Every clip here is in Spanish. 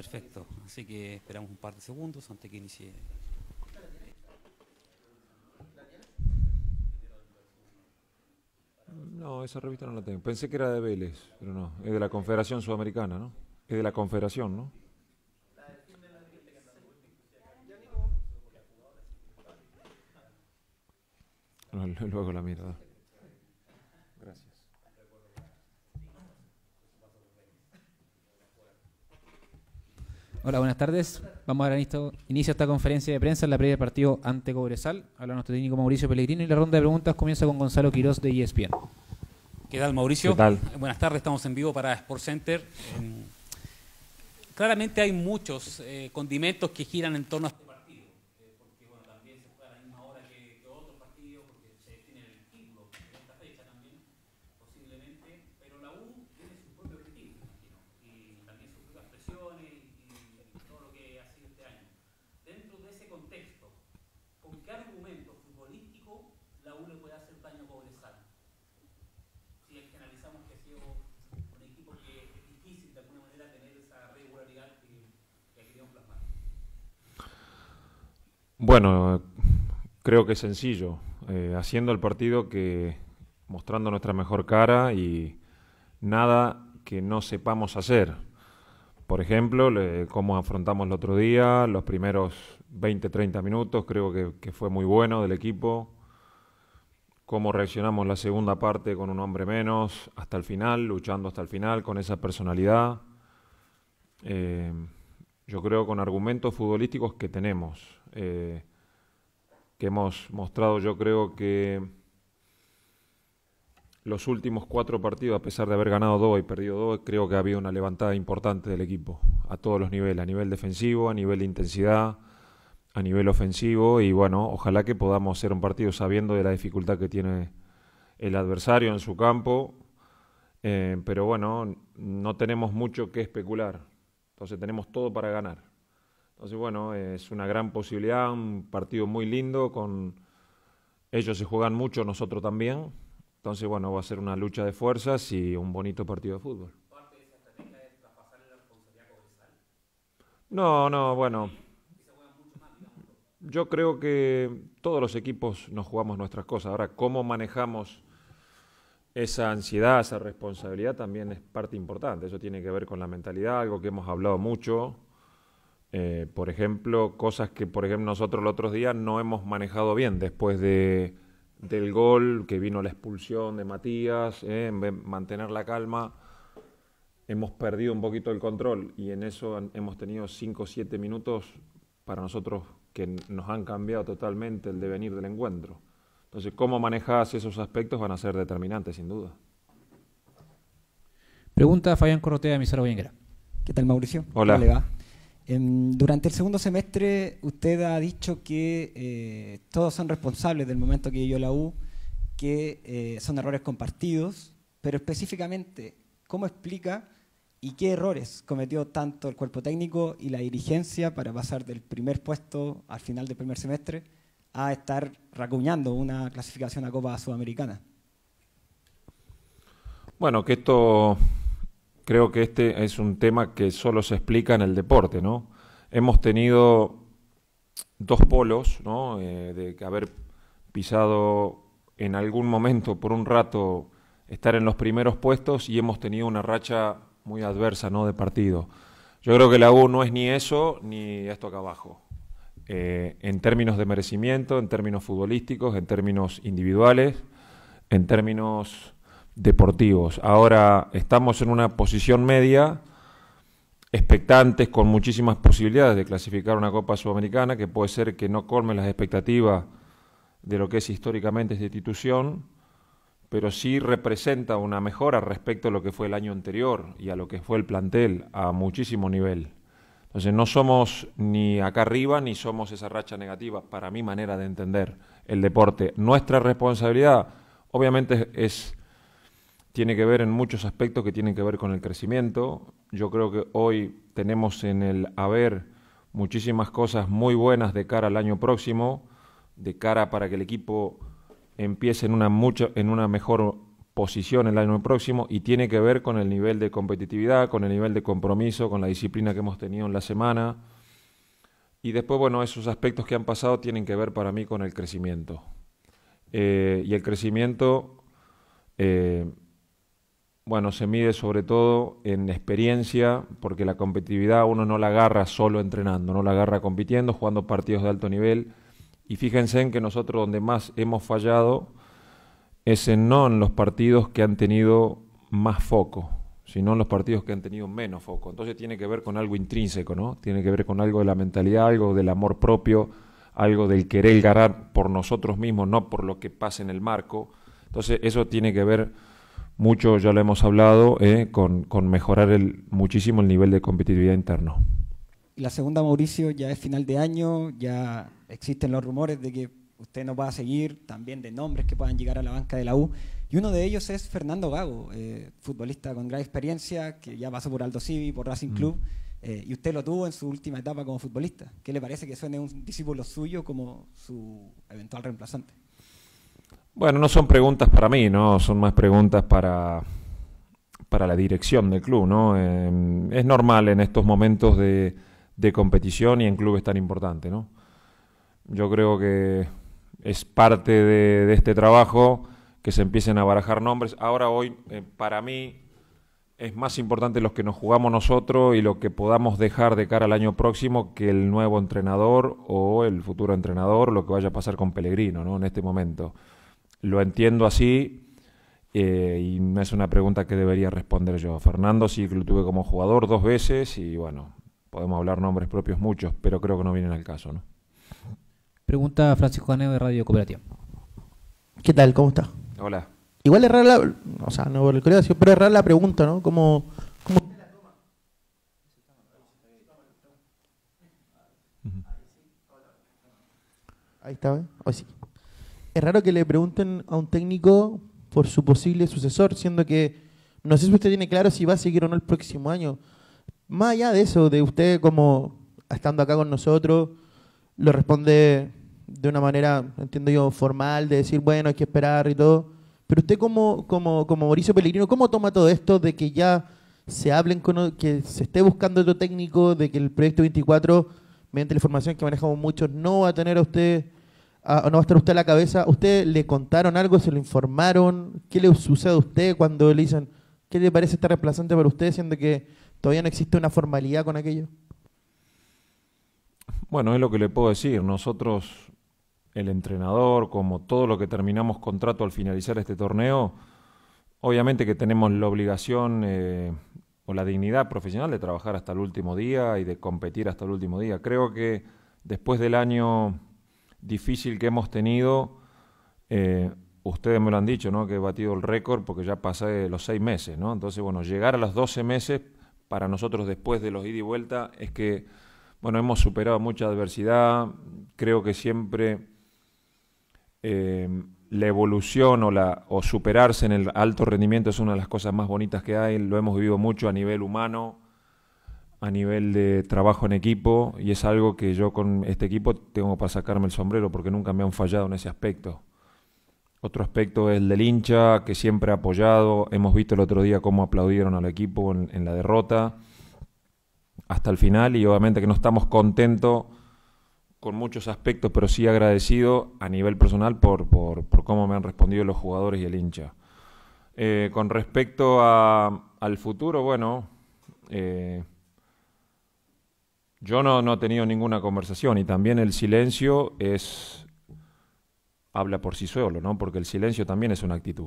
Perfecto, así que esperamos un par de segundos antes que inicie. No, esa revista no la tengo. Pensé que era de Vélez, pero no. Es de la Confederación Sudamericana, ¿no? Es de la Confederación, ¿no? Luego la mierda. Hola, buenas tardes. Vamos a dar inicio a esta conferencia de prensa en la previa del partido ante Cobresal. Habla nuestro técnico Mauricio Pellegrino y la ronda de preguntas comienza con Gonzalo Quiroz de ESPN. ¿Qué tal, Mauricio? Buenas tardes, estamos en vivo para Sport Center. Em, claramente hay muchos eh, condimentos que giran en torno a Bueno, creo que es sencillo. Eh, haciendo el partido que mostrando nuestra mejor cara y nada que no sepamos hacer. Por ejemplo, cómo afrontamos el otro día, los primeros 20, 30 minutos, creo que, fue muy bueno del equipo. Cómo reaccionamos la segunda parte con un hombre menos, hasta el final, luchando hasta el final, con esa personalidad. Eh, yo creo, con argumentos futbolísticos que tenemos, eh, que hemos mostrado, yo creo que los últimos cuatro partidos, a pesar de haber ganado dos y perdido dos, creo que ha habido una levantada importante del equipo, a todos los niveles, a nivel defensivo, a nivel de intensidad, a nivel ofensivo, y bueno, ojalá que podamos hacer un partido sabiendo de la dificultad que tiene el adversario en su campo, eh, pero bueno, no tenemos mucho que especular. Entonces tenemos todo para ganar. Entonces, bueno, es una gran posibilidad, un partido muy lindo, con ellos se juegan mucho, nosotros también. Entonces, bueno, va a ser una lucha de fuerzas y un bonito partido de fútbol. No, no, bueno. Yo creo que todos los equipos nos jugamos nuestras cosas. Ahora, ¿cómo manejamos esa ansiedad, esa responsabilidad también es parte importante. Eso tiene que ver con la mentalidad, algo que hemos hablado mucho. Eh, por ejemplo, cosas que, por ejemplo, nosotros los otros días no hemos manejado bien después del gol, que vino la expulsión de Matías, eh, en mantener la calma, hemos perdido un poquito el control y en eso hemos tenido 5 o 7 minutos para nosotros que nos han cambiado totalmente el devenir del encuentro. Entonces, cómo manejas esos aspectos van a ser determinantes, sin duda. Pregunta Fabián Corrotea Emisora ¿Qué tal, Mauricio? Hola. ¿Cómo le va? Em, durante el segundo semestre, usted ha dicho que eh, todos son responsables del momento que yo la U, que eh, son errores compartidos, pero específicamente, ¿cómo explica y qué errores cometió tanto el cuerpo técnico y la dirigencia para pasar del primer puesto al final del primer semestre? a estar racuñando una clasificación a Copa Sudamericana. Bueno, que esto creo que este es un tema que solo se explica en el deporte, ¿no? Hemos tenido dos polos, ¿no? Eh, de haber pisado en algún momento, por un rato, estar en los primeros puestos y hemos tenido una racha muy adversa, ¿no? De partido. Yo creo que la U no es ni eso ni esto acá abajo. Eh, en términos de merecimiento, en términos futbolísticos, en términos individuales, en términos deportivos. Ahora estamos en una posición media, expectantes con muchísimas posibilidades de clasificar una Copa Sudamericana, que puede ser que no colme las expectativas de lo que es históricamente esta institución, pero sí representa una mejora respecto a lo que fue el año anterior y a lo que fue el plantel a muchísimo nivel. Entonces no somos ni acá arriba ni somos esa racha negativa, para mi manera de entender el deporte. Nuestra responsabilidad obviamente es, tiene que ver en muchos aspectos que tienen que ver con el crecimiento. Yo creo que hoy tenemos en el haber muchísimas cosas muy buenas de cara al año próximo, de cara para que el equipo empiece en una, mucho, en una mejor posición el año próximo y tiene que ver con el nivel de competitividad, con el nivel de compromiso, con la disciplina que hemos tenido en la semana. Y después, bueno, esos aspectos que han pasado tienen que ver para mí con el crecimiento. Eh, y el crecimiento, eh, bueno, se mide sobre todo en experiencia, porque la competitividad uno no la agarra solo entrenando, no la agarra compitiendo, jugando partidos de alto nivel. Y fíjense en que nosotros donde más hemos fallado es no en los partidos que han tenido más foco, sino en los partidos que han tenido menos foco. Entonces tiene que ver con algo intrínseco, ¿no? Tiene que ver con algo de la mentalidad, algo del amor propio, algo del querer ganar por nosotros mismos, no por lo que pasa en el marco. Entonces eso tiene que ver mucho, ya lo hemos hablado, eh, con, mejorar el, muchísimo el nivel de competitividad interno. La segunda, Mauricio, ya es final de año, ya existen los rumores de que usted nos va a seguir también de nombres que puedan llegar a la banca de la U. Y uno de ellos es Fernando Gago, eh, futbolista con gran experiencia, que ya pasó por Aldo Civi, por Racing mm. Club, eh, y usted lo tuvo en su última etapa como futbolista. ¿Qué le parece que suene un discípulo suyo como su eventual reemplazante? Bueno, no son preguntas para mí, ¿no? Son más preguntas para, para la dirección del club, ¿no? Eh, es normal en estos momentos de, competición y en clubes tan importantes, ¿no? Yo creo que es parte de, este trabajo que se empiecen a barajar nombres. Ahora, hoy, eh, para mí, es más importante los que nos jugamos nosotros y lo que podamos dejar de cara al año próximo que el nuevo entrenador o el futuro entrenador, lo que vaya a pasar con Pellegrino ¿no? en este momento. Lo entiendo así eh, y no es una pregunta que debería responder yo. Fernando sí que lo tuve como jugador dos veces y bueno, podemos hablar nombres propios muchos, pero creo que no vienen al caso. ¿no? Pregunta Francisco Aneo de Radio Cooperativa. ¿Qué tal? ¿Cómo está? Hola. Igual es raro la, o sea, no por el pero es raro la pregunta, ¿no? Como, como... Ahí está, ¿eh? sí. Es raro que le pregunten a un técnico por su posible sucesor, siendo que no sé si usted tiene claro si va a seguir o no el próximo año. Más allá de eso, de usted como estando acá con nosotros, lo responde de una manera, entiendo yo, formal, de decir, bueno, hay que esperar y todo. Pero usted como, como, como Mauricio Pellegrino, ¿cómo toma todo esto de que ya se hablen con, que se esté buscando otro técnico, de que el proyecto 24, mediante la información que manejamos muchos, no va a tener a usted, o no va a estar usted a la cabeza? ¿Usted le contaron algo, se lo informaron? ¿Qué le sucede a usted cuando le dicen, qué le parece estar reemplazante para usted, siendo que todavía no existe una formalidad con aquello? Bueno, es lo que le puedo decir. Nosotros el entrenador, como todo lo que terminamos contrato al finalizar este torneo, obviamente que tenemos la obligación eh, o la dignidad profesional de trabajar hasta el último día y de competir hasta el último día. Creo que después del año difícil que hemos tenido, eh, ustedes me lo han dicho, ¿no? que he batido el récord porque ya pasé los seis meses. ¿no? Entonces, bueno, llegar a los 12 meses para nosotros después de los ida y vuelta es que, bueno, hemos superado mucha adversidad, creo que siempre Em, la evolución o, la, o superarse en el alto rendimiento es una de las cosas más bonitas que hay, lo hemos vivido mucho a nivel humano, a nivel de trabajo en equipo, y es algo que yo con este equipo tengo para sacarme el sombrero porque nunca me han fallado en ese aspecto. Otro aspecto es el del hincha, que siempre ha apoyado. Hemos visto el otro día cómo aplaudieron al equipo en la derrota hasta el final y obviamente que no estamos contentos con muchos aspectos, pero sí agradecido a nivel personal por, cómo me han respondido los jugadores y el hincha. Eh, con respecto a, al futuro, bueno, eh, yo no, no he tenido ninguna conversación y también el silencio es habla por sí solo, ¿no? Porque el silencio también es una actitud.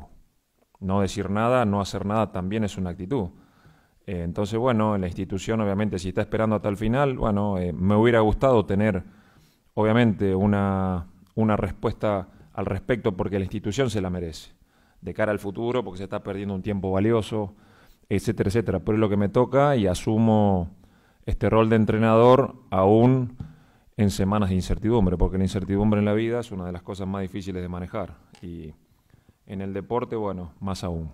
No decir nada, no hacer nada también es una actitud. Eh, entonces, bueno, la institución obviamente si está esperando hasta el final, bueno, me hubiera gustado tener obviamente, una, respuesta al respecto porque la institución se la merece, de cara al futuro, porque se está perdiendo un tiempo valioso, etcétera, etcétera. Pero es lo que me toca y asumo este rol de entrenador aún en semanas de incertidumbre, porque la incertidumbre en la vida es una de las cosas más difíciles de manejar y en el deporte, bueno, más aún.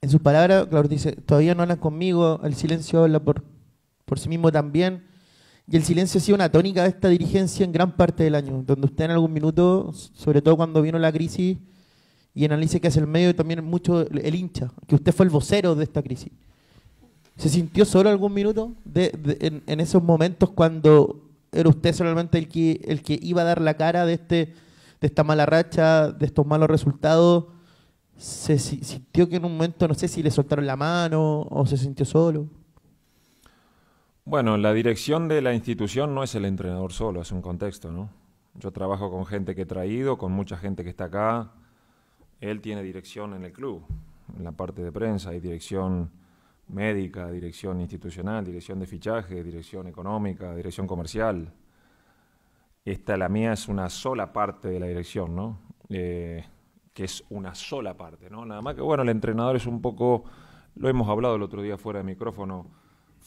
En sus palabras, Claudio dice, todavía no hablas conmigo, el silencio habla por, por sí mismo también. Y el silencio ha sido una tónica de esta dirigencia en gran parte del año, donde usted en algún minuto, sobre todo cuando vino la crisis y analice que hace el medio y también mucho el hincha, que usted fue el vocero de esta crisis. ¿Se sintió solo algún minuto en, esos momentos cuando era usted solamente el que, el que iba a dar la cara de, este, de esta mala racha, de estos malos resultados? ¿Se sintió que en un momento, no sé si le soltaron la mano o se sintió solo? Bueno, la dirección de la institución no es el entrenador solo, es un contexto, ¿no? Yo trabajo con gente que he traído, con mucha gente que está acá. Él tiene dirección en el club, en la parte de prensa, hay dirección médica, dirección institucional, dirección de fichaje, dirección económica, dirección comercial. Esta, la mía, es una sola parte de la dirección, ¿no? Eh, que es una sola parte, ¿no? Nada más que, bueno, el entrenador es un poco, lo hemos hablado el otro día fuera de micrófono,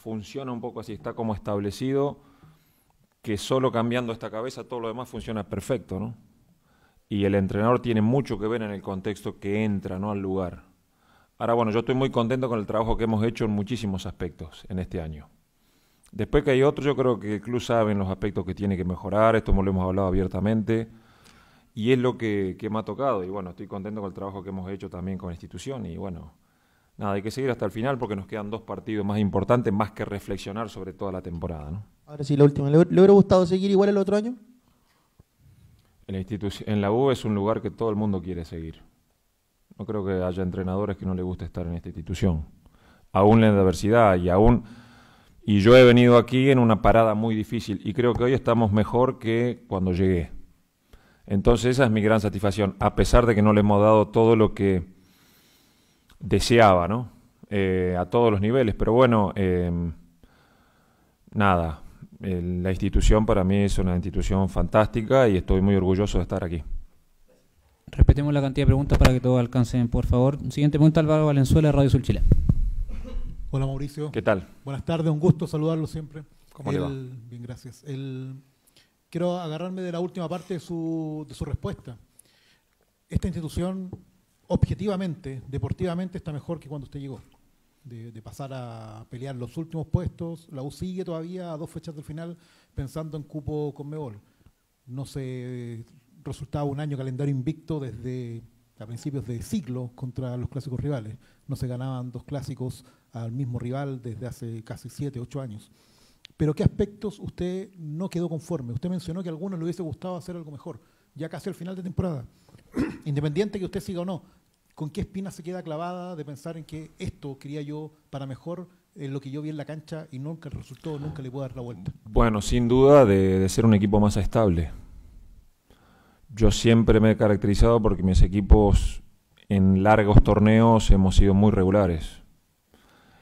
funciona un poco así, está como establecido que solo cambiando esta cabeza todo lo demás funciona perfecto, ¿no? Y el entrenador tiene mucho que ver en el contexto que entra, ¿no? Al lugar. Ahora, bueno, yo estoy muy contento con el trabajo que hemos hecho en muchísimos aspectos en este año. Después que hay otro, yo creo que el club sabe en los aspectos que tiene que mejorar, esto lo hemos hablado abiertamente, y es lo que, que me ha tocado. Y bueno, estoy contento con el trabajo que hemos hecho también con la institución, y bueno, nada, hay que seguir hasta el final porque nos quedan dos partidos más importantes, más que reflexionar sobre toda la temporada. ¿no? Ahora sí, la última. ¿Le, hubiera gustado seguir igual el otro año? En la, en la U es un lugar que todo el mundo quiere seguir. No creo que haya entrenadores que no le guste estar en esta institución. Aún la adversidad y aún... Y yo he venido aquí en una parada muy difícil y creo que hoy estamos mejor que cuando llegué. Entonces esa es mi gran satisfacción, a pesar de que no le hemos dado todo lo que deseaba, ¿no? Eh, a todos los niveles, pero bueno, eh, nada, eh, la institución para mí es una institución fantástica y estoy muy orgulloso de estar aquí. Respetemos la cantidad de preguntas para que todos alcancen, por favor. Siguiente pregunta, Álvaro Valenzuela, Radio Sur Chile. Hola Mauricio. ¿Qué tal? Buenas tardes, un gusto saludarlo siempre. ¿Cómo le va? Bien, gracias. quiero agarrarme de la última parte de su respuesta. Esta institución objetivamente, deportivamente, está mejor que cuando usted llegó. De, pasar a pelear los últimos puestos. La U sigue todavía a dos fechas del final pensando en cupo con Mebol. No se resultaba un año calendario invicto desde a principios de siglo contra los clásicos rivales. No se ganaban dos clásicos al mismo rival desde hace casi siete, ocho años. Pero ¿qué aspectos usted no quedó conforme? Usted mencionó que a algunos le hubiese gustado hacer algo mejor, ya casi al final de temporada. Independiente que usted siga o no, con qué espina se queda clavada de pensar en que esto quería yo para mejor en eh, lo que yo vi en la cancha y nunca resultó, nunca le puedo dar la vuelta? Bueno, sin duda de, ser un equipo más estable. Yo siempre me he caracterizado porque mis equipos en largos torneos hemos sido muy regulares.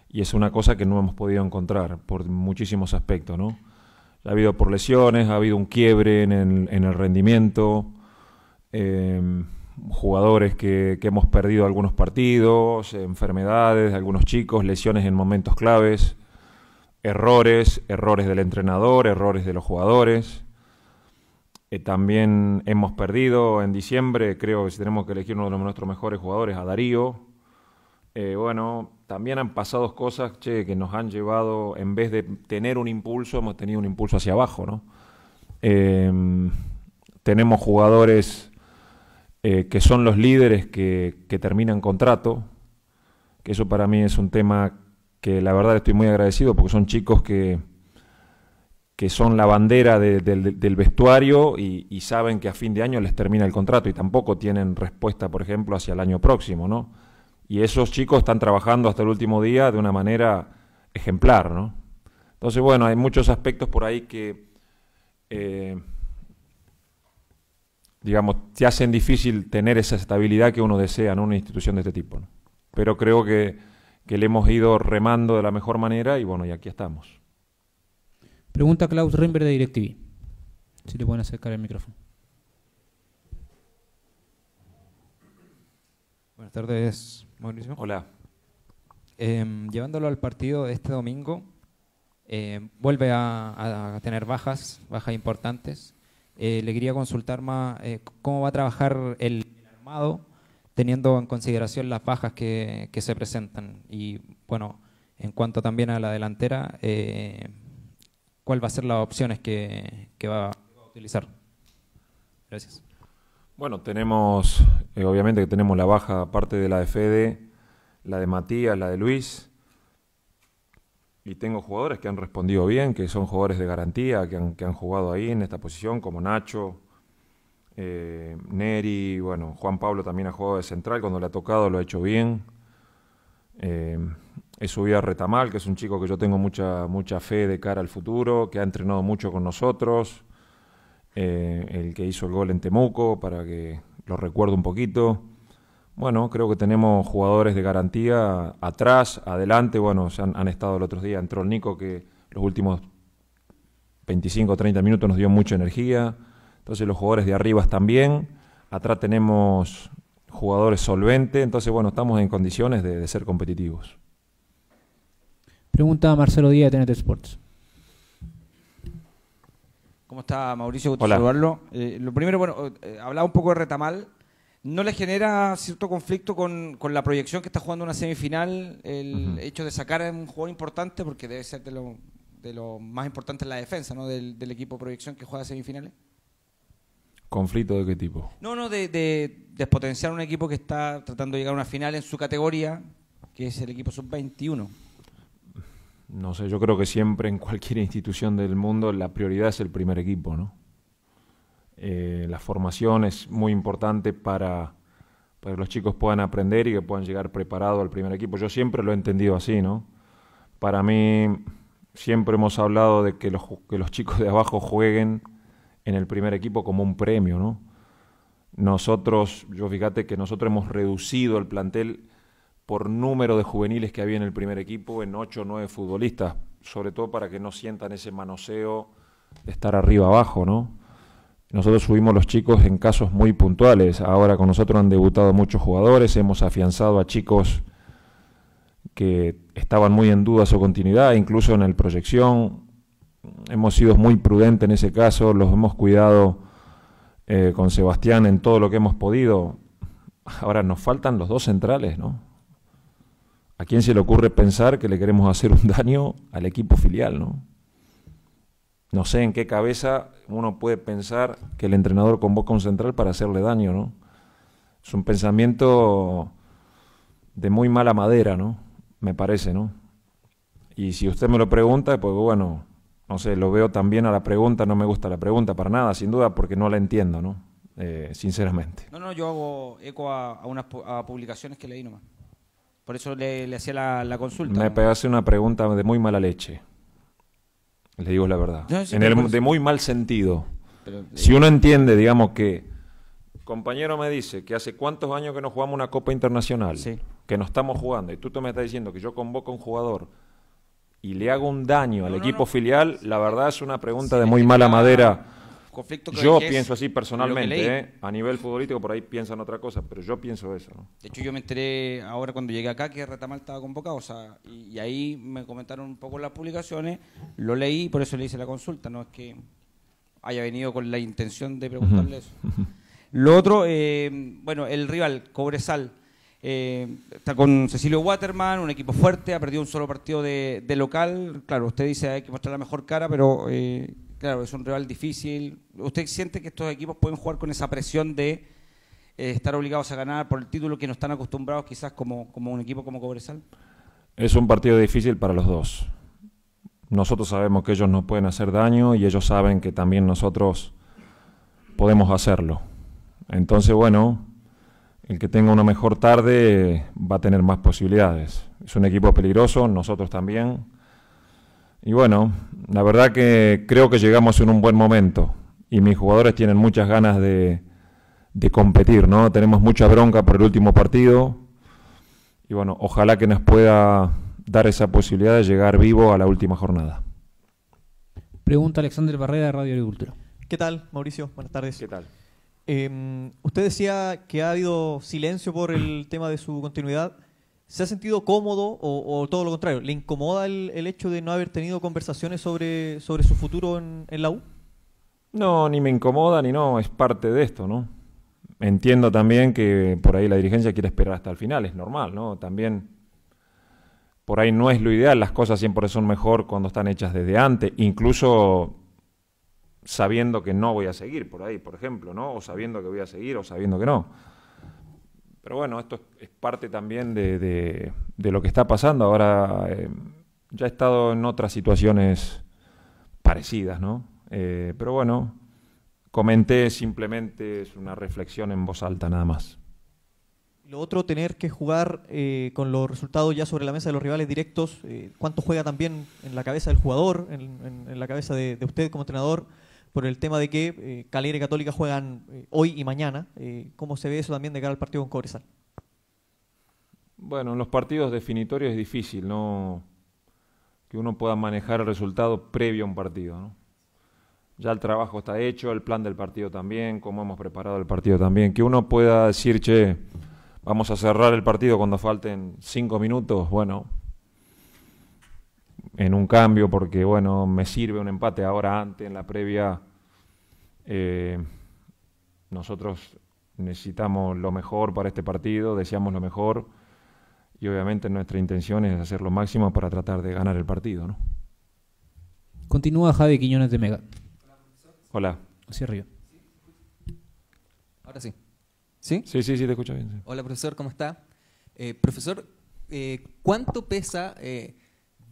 Y es una cosa que no hemos podido encontrar por muchísimos aspectos, ¿no? Ha habido por lesiones, ha habido un quiebre en el, rendimiento. Em, jugadores que, hemos perdido algunos partidos, enfermedades de algunos chicos, lesiones en momentos claves, errores, errores del entrenador, errores de los jugadores. Eh, también hemos perdido en diciembre, creo que si tenemos que elegir uno de nuestros mejores jugadores, a Darío. Eh, bueno, también han pasado cosas que nos han llevado, en vez de tener un impulso, hemos tenido un impulso hacia abajo, ¿no? Eh, tenemos jugadores eh, que son los líderes que, terminan contrato, que eso para mí es un tema que la verdad estoy muy agradecido porque son chicos que, que son la bandera del vestuario y, saben que a fin de año les termina el contrato y tampoco tienen respuesta, por ejemplo, hacia el año próximo, ¿no? Y esos chicos están trabajando hasta el último día de una manera ejemplar, ¿no? Entonces, bueno, hay muchos aspectos por ahí que eh, digamos, te hacen difícil tener esa estabilidad que uno desea en una institución de este tipo. Pero creo que, le hemos ido remando de la mejor manera y bueno, y aquí estamos. Pregunta Klaus Rimber de DirecTV. Si le pueden acercar el micrófono. Buenas tardes, Mauricio. Hola. Em, llevándolo al partido este domingo, eh, vuelve a, a tener bajas, bajas importantes. Eh, le quería consultar más eh, cómo va a trabajar el, armado, teniendo en consideración las bajas que, que, se presentan. Y bueno, en cuanto también a la delantera, eh, ¿cuál va a ser las opciones que, que va a utilizar? Gracias. Bueno, tenemos, eh, obviamente que tenemos la baja, parte de la de Fede, la de Matías, la de Luis, y tengo jugadores que han respondido bien, que son jugadores de garantía, que han, que han jugado ahí en esta posición, como Nacho, eh, Neri, bueno, Juan Pablo también ha jugado de central, cuando le ha tocado lo ha hecho bien. Eh, es he Retamal, que es un chico que yo tengo mucha, mucha fe de cara al futuro, que ha entrenado mucho con nosotros, eh, el que hizo el gol en Temuco, para que lo recuerdo un poquito. Bueno, creo que tenemos jugadores de garantía atrás, adelante. Bueno, se han, estado el otro día. Entró el Nico, que los últimos 25 o 30 minutos nos dio mucha energía. Entonces, los jugadores de arriba también, Atrás tenemos jugadores solventes. Entonces, bueno, estamos en condiciones de, ser competitivos. Pregunta Marcelo Díaz de TNT Sports. ¿Cómo está Mauricio? Hola. Eh, lo primero, bueno, eh, hablaba un poco de Retamal ¿No le genera cierto conflicto con, la proyección que está jugando una semifinal el hecho de sacar un juego importante, porque debe ser de lo, de más importante en la defensa ¿no? del, equipo de proyección que juega semifinales? ¿Conflicto de qué tipo? No, no, de, de despotenciar un equipo que está tratando de llegar a una final en su categoría, que es el equipo sub-21. No sé, yo creo que siempre en cualquier institución del mundo la prioridad es el primer equipo, ¿no? Eh, la formación es muy importante para, para, que los chicos puedan aprender y que puedan llegar preparados al primer equipo. Yo siempre lo he entendido así, ¿no? Para mí, siempre hemos hablado de que los, que los chicos de abajo jueguen en el primer equipo como un premio, ¿no? Nosotros, yo fíjate que nosotros hemos reducido el plantel por número de juveniles que había en el primer equipo en 8 o 9 futbolistas, sobre todo para que no sientan ese manoseo de estar arriba abajo, ¿no? Nosotros subimos los chicos en casos muy puntuales. Ahora con nosotros han debutado muchos jugadores, hemos afianzado a chicos que estaban muy en duda su continuidad, incluso en el proyección. Hemos sido muy prudentes en ese caso, los hemos cuidado eh, con Sebastián en todo lo que hemos podido. Ahora nos faltan los dos centrales, ¿no? ¿A quién se le ocurre pensar que le queremos hacer un daño al equipo filial, ¿no? No sé en qué cabeza uno puede pensar que el entrenador convoca un central para hacerle daño, ¿no? Es un pensamiento de muy mala madera, ¿no? Me parece, ¿no? Y si usted me lo pregunta, pues bueno, no sé, lo veo también a la pregunta, no me gusta la pregunta para nada, sin duda, porque no la entiendo, ¿no? Eh, sinceramente. No, no, yo hago eco a, unas publicaciones que leí nomás. Por eso le, hacía la, consulta. Me pegaste una pregunta de muy mala leche. Le digo la verdad. en el, pues de muy mal sentido. Eh, si uno entiende, digamos que compañero me dice que hace cuántos años que no jugamos una Copa Internacional, que no estamos jugando, y tú te me estás diciendo que yo convoco a un jugador y le hago un daño al equipo filial, la verdad es una pregunta de muy mala madera yo pienso así personalmente, ¿eh? a nivel futbolístico por ahí piensan otra cosa, pero yo pienso eso. De hecho, yo me enteré ahora cuando llegué acá que Retamal estaba convocado, o sea, y, ahí me comentaron un poco las publicaciones, lo leí y por eso le hice la consulta, no es que haya venido con la intención de preguntarle eso. Lo otro, eh, bueno, el rival, Cobresal, eh, está con Cecilio Waterman, un equipo fuerte, ha perdido un solo partido de, local. Claro, usted dice que hay que mostrar la mejor cara, pero claro, es un rival difícil. ¿Usted siente que estos equipos pueden jugar con esa presión de eh, estar obligados a ganar por el título que no están acostumbrados quizás como, como un equipo como Cobresal? Es un partido difícil para los dos. Nosotros sabemos que ellos nos pueden hacer daño y ellos saben que también nosotros podemos hacerlo. Entonces, bueno, el que tenga una mejor tarde va a tener más posibilidades. Es un equipo peligroso, nosotros también y bueno, la verdad que creo que llegamos en un buen momento y mis jugadores tienen muchas ganas de, de competir, ¿no? Tenemos mucha bronca por el último partido y bueno, ojalá que nos pueda dar esa posibilidad de llegar vivo a la última jornada. Pregunta Alexander Barrera de Radio Agricultura. ¿Qué tal, Mauricio? Buenas tardes. ¿Qué tal? Em, usted decía que ha habido silencio por el tema de su continuidad. ¿Se ha sentido cómodo o, todo lo contrario? ¿Le incomoda el, hecho de no haber tenido conversaciones sobre, sobre su futuro en, en, la U? No, ni me incomoda ni no, es parte de esto, ¿no? Entiendo también que por ahí la dirigencia quiere esperar hasta el final, es normal, ¿no? También por ahí no es lo ideal, las cosas siempre son mejor cuando están hechas desde antes, incluso sabiendo que no voy a seguir por ahí, por ejemplo, ¿no? O sabiendo que voy a seguir o sabiendo que no pero bueno, esto es parte también de, lo que está pasando. Ahora eh, ya he estado en otras situaciones parecidas, ¿no? Eh, pero bueno, comenté simplemente es una reflexión en voz alta nada más. Lo otro, tener que jugar eh, con los resultados ya sobre la mesa de los rivales directos, cuánto juega también en la cabeza del jugador, en, la cabeza de, de, usted como entrenador, por el tema de que eh, Calegre y Católica juegan eh, hoy y mañana. Eh, ¿Cómo se ve eso también de cara al partido con Cobresal? Bueno, en los partidos definitorios es difícil no que uno pueda manejar el resultado previo a un partido. Ya el trabajo está hecho, el plan del partido también, cómo hemos preparado el partido también. Que uno pueda decir, che, vamos a cerrar el partido cuando falten cinco minutos, bueno, en un cambio porque, bueno, me sirve un empate. Ahora, antes, en la previa, eh, nosotros necesitamos lo mejor para este partido, deseamos lo mejor y obviamente nuestra intención es hacer lo máximo para tratar de ganar el partido. Continúa Javi Quiñones de Mega. Hola. Hacia arriba. Ahora sí. ¿Sí? Sí, sí, sí, te escucho bien. Hola, profesor, ¿cómo está? Eh, profesor, eh, ¿cuánto pesa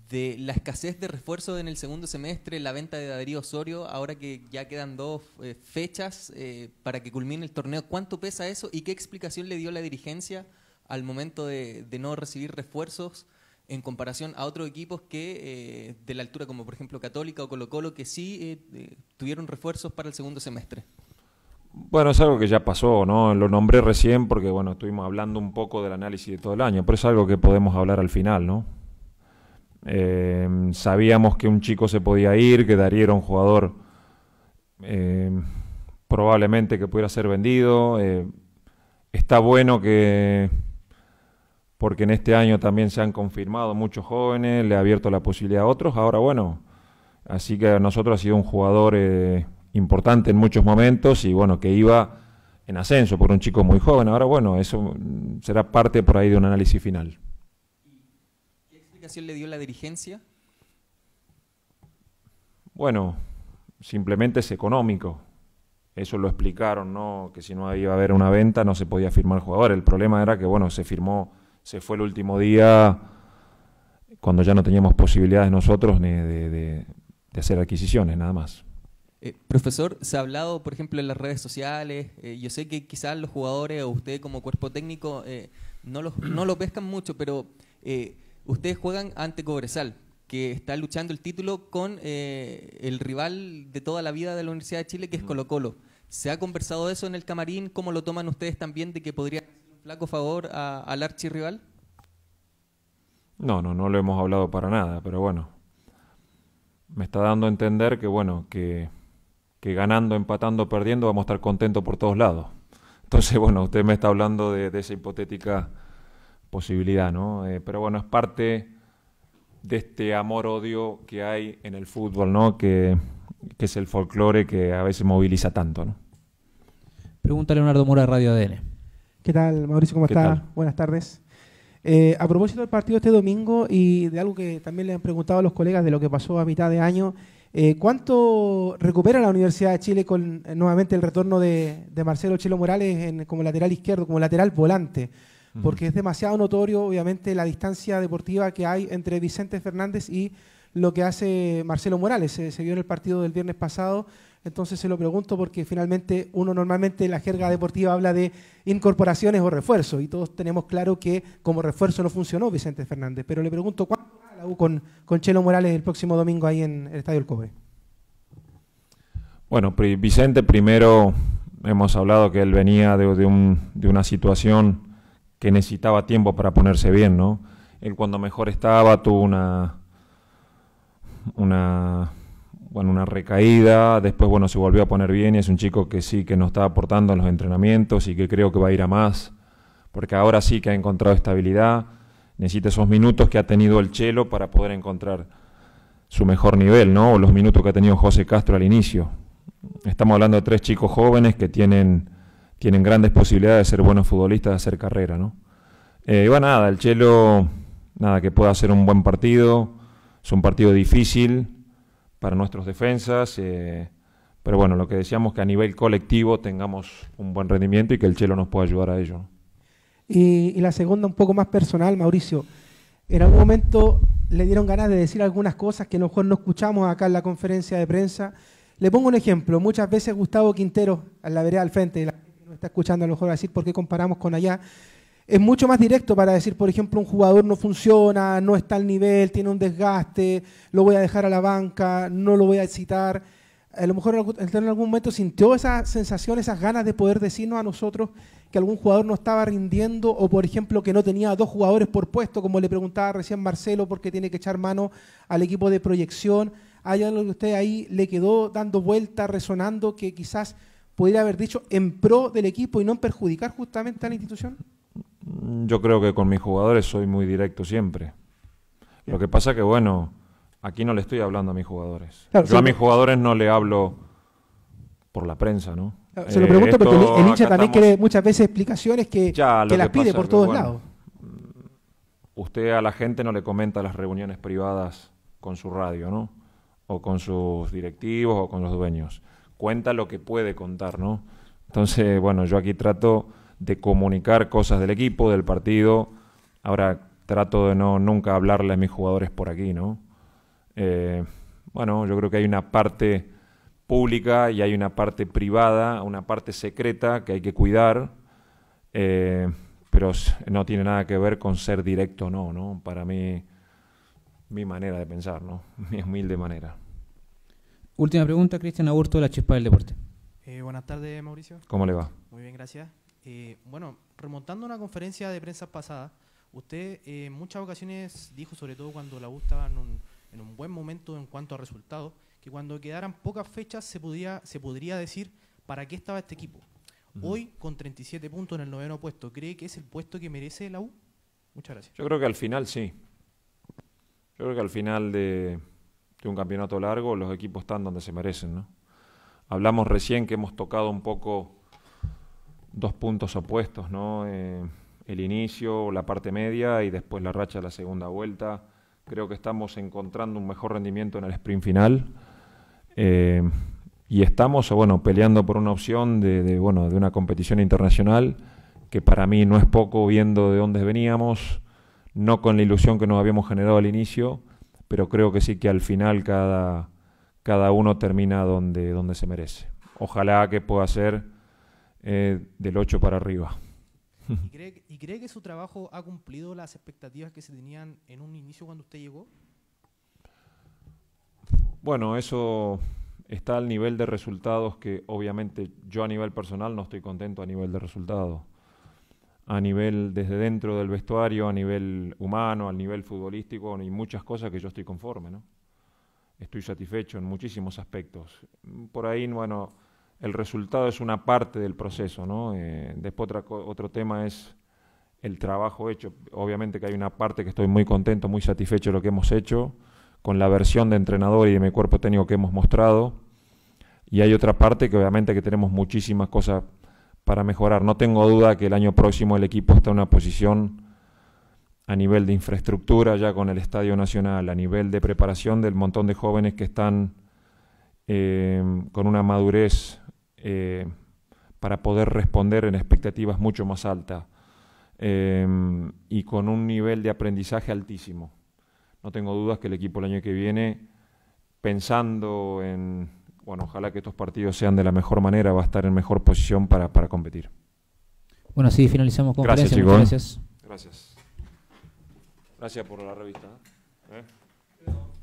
de la escasez de refuerzos en el segundo semestre, la venta de Darío Osorio, ahora que ya quedan dos eh, fechas eh, para que culmine el torneo, ¿cuánto pesa eso y qué explicación le dio la dirigencia al momento de, no recibir refuerzos en comparación a otros equipos que eh, de la altura, como por ejemplo Católica o Colo Colo, que sí tuvieron refuerzos para el segundo semestre? Bueno, es algo que ya pasó, ¿no? Lo nombré recién porque, bueno, estuvimos hablando un poco del análisis de todo el año, pero es algo que podemos hablar al final, ¿no? Em, sabíamos que un chico se podía ir, que Darío era un jugador em, probablemente que pudiera ser vendido. Eh, está bueno que, porque en este año también se han confirmado muchos jóvenes, le ha abierto la posibilidad a otros. Ahora, bueno, así que a nosotros ha sido un jugador eh, importante en muchos momentos y bueno, que iba en ascenso por un chico muy joven. Ahora, bueno, eso será parte por ahí de un análisis final le dio la dirigencia? Bueno, simplemente es económico. Eso lo explicaron, ¿no? Que si no iba a haber una venta no se podía firmar el jugador. El problema era que, bueno, se firmó, se fue el último día cuando ya no teníamos posibilidades nosotros de, hacer adquisiciones, nada más. Eh, profesor, se ha hablado, por ejemplo, en las redes sociales. Eh, yo sé que quizás los jugadores o usted como cuerpo técnico eh, no, no lo pescan mucho, pero Ustedes juegan ante Cobresal, que está luchando el título con eh, el rival de toda la vida de la Universidad de Chile, que es Colo Colo. ¿Se ha conversado eso en el camarín? ¿Cómo lo toman ustedes también de que podría hacer un flaco favor al archirrival? No, no, no lo hemos hablado para nada, pero bueno. Me está dando a entender que, bueno, que, ganando, empatando, perdiendo, vamos a estar contentos por todos lados. Entonces, bueno, usted me está hablando de esa hipotética posibilidad, ¿no? Eh, pero bueno, es parte de este amor-odio que hay en el fútbol, ¿no? Que, es el folclore que a veces moviliza tanto, ¿no? Pregunta Leonardo Mora, Radio ADN. ¿Qué tal, Mauricio? ¿Cómo estás? Buenas tardes. Eh, a propósito del partido este domingo y de algo que también le han preguntado a los colegas de lo que pasó a mitad de año, eh, ¿cuánto recupera la Universidad de Chile con nuevamente el retorno de, Marcelo Chelo Morales como lateral izquierdo, como lateral volante? porque es demasiado notorio, obviamente, la distancia deportiva que hay entre Vicente Fernández y lo que hace Marcelo Morales. Se, vio en el partido del viernes pasado, entonces se lo pregunto porque finalmente uno normalmente en la jerga deportiva habla de incorporaciones o refuerzos, y todos tenemos claro que como refuerzo no funcionó Vicente Fernández, pero le pregunto cuánto va la U con, con Chelo Morales el próximo domingo ahí en el Estadio El Cobre. Bueno, Vicente primero hemos hablado que él venía de, de, un, de una situación que necesitaba tiempo para ponerse bien, ¿no? Él cuando mejor estaba tuvo una, una, bueno, una recaída, después bueno, se volvió a poner bien y es un chico que sí, que nos está aportando en los entrenamientos y que creo que va a ir a más, porque ahora sí que ha encontrado estabilidad, necesita esos minutos que ha tenido el Chelo para poder encontrar su mejor nivel, ¿no? O los minutos que ha tenido José Castro al inicio. Estamos hablando de tres chicos jóvenes que tienen tienen grandes posibilidades de ser buenos futbolistas, de hacer carrera, ¿no? Eh, bueno, nada, el Chelo, nada, que pueda hacer un buen partido, es un partido difícil para nuestros defensas, eh, pero bueno, lo que decíamos que a nivel colectivo tengamos un buen rendimiento y que el Chelo nos pueda ayudar a ello. Y, la segunda, un poco más personal, Mauricio, en algún momento le dieron ganas de decir algunas cosas que a lo mejor no escuchamos acá en la conferencia de prensa. Le pongo un ejemplo, muchas veces Gustavo Quintero, al la veré al frente, la está escuchando a lo mejor decir por qué comparamos con allá, es mucho más directo para decir, por ejemplo, un jugador no funciona, no está al nivel, tiene un desgaste, lo voy a dejar a la banca, no lo voy a excitar. A lo mejor en algún momento sintió esa sensación, esas ganas de poder decirnos a nosotros que algún jugador no estaba rindiendo o, por ejemplo, que no tenía dos jugadores por puesto, como le preguntaba recién Marcelo, porque tiene que echar mano al equipo de proyección. ¿Hay algo que usted ahí le quedó dando vueltas, resonando, que quizás pudiera haber dicho en pro del equipo y no en perjudicar justamente a la institución? Mm, yo creo que con mis jugadores soy muy directo siempre. Lo que pasa que, bueno, aquí no le estoy hablando a mis jugadores. Yo a mis jugadores no le hablo por la prensa, ¿no? se lo eh, pregunto porque el hincha también quiere muchas veces explicaciones que, ya, las pide por todos lados. Mm, usted a la gente no le comenta las reuniones privadas con su radio, ¿no? O con sus directivos o con los dueños cuenta lo que puede contar, ¿no? Entonces, bueno, yo aquí trato de comunicar cosas del equipo, del partido. Ahora trato de no nunca hablarle a mis jugadores por aquí, ¿no? Eh, bueno, yo creo que hay una parte pública y hay una parte privada, una parte secreta que hay que cuidar, eh, pero no tiene nada que ver con ser directo, no, ¿no? Para mí, mi manera de pensar, ¿no? Mi humilde manera. Última pregunta, Cristian Aburto, de la Chispa del Deporte. Eh, buenas tardes, Mauricio. ¿Cómo le va? Muy bien, gracias. Eh, bueno, remontando una conferencia de prensa pasada, usted eh, en muchas ocasiones dijo, sobre todo cuando la U estaba en un, buen momento en cuanto a resultados, que cuando quedaran pocas fechas se, podía, se podría decir para qué estaba este equipo. Mm. Hoy, con 37 puntos en el noveno puesto, ¿cree que es el puesto que merece la U? Muchas gracias. Yo creo que al final sí. Yo creo que al final de, de un campeonato largo, los equipos están donde se merecen. ¿no? Hablamos recién que hemos tocado un poco dos puntos opuestos, ¿no? Eh, el inicio, la parte media y después la racha de la segunda vuelta. Creo que estamos encontrando un mejor rendimiento en el sprint final. Eh, y estamos, bueno, peleando por una opción de, de, bueno, de una competición internacional que para mí no es poco viendo de dónde veníamos, no con la ilusión que nos habíamos generado al inicio pero creo que sí que al final cada, uno termina donde, donde se merece. Ojalá que pueda ser eh, del 8 para arriba. ¿Y cree, ¿Y cree, que su trabajo ha cumplido las expectativas que se tenían en un inicio cuando usted llegó? Bueno, eso está al nivel de resultados que obviamente yo a nivel personal no estoy contento a nivel de resultados a nivel desde dentro del vestuario, a nivel humano, a nivel futbolístico y muchas cosas que yo estoy conforme, ¿no? Estoy satisfecho en muchísimos aspectos. Por ahí, bueno, el resultado es una parte del proceso, ¿no? Eh, después otra, otro tema es el trabajo hecho. Obviamente que hay una parte que estoy muy contento, muy satisfecho de lo que hemos hecho, con la versión de entrenador y de mi cuerpo técnico que hemos mostrado. Y hay otra parte que obviamente que tenemos muchísimas cosas para mejorar. No tengo duda que el año próximo el equipo está en una posición a nivel de infraestructura, ya con el Estadio Nacional, a nivel de preparación del montón de jóvenes que están eh, con una madurez eh, para poder responder en expectativas mucho más altas eh, y con un nivel de aprendizaje altísimo. No tengo dudas que el equipo el año que viene, pensando en bueno, ojalá que estos partidos sean de la mejor manera, va a estar en mejor posición para, competir. Bueno, así finalizamos con Gracias, chicos. Gracias. Gracias. por la revista. ¿eh? ¿Eh?